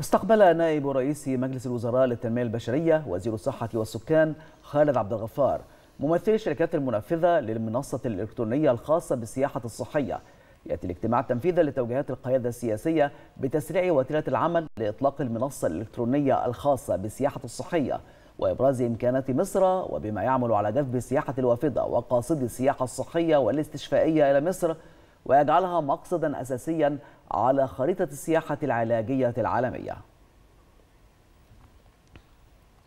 استقبل نائب رئيس مجلس الوزراء للتنمية البشرية وزير الصحة والسكان خالد عبد الغفار ممثلي الشركات المنفذة للمنصة الإلكترونية الخاصة بالسياحة الصحية يأتي الاجتماع تنفيذا لتوجيهات القيادة السياسية بتسريع وتيرة العمل لإطلاق المنصة الإلكترونية الخاصة بالسياحة الصحية وإبراز إمكانات مصر وبما يعمل على جذب السياحة الوافدة وقاصدي السياحة الصحية والاستشفائية إلى مصر ويجعلها مقصدا أساسيا على خريطة السياحة العلاجية العالمية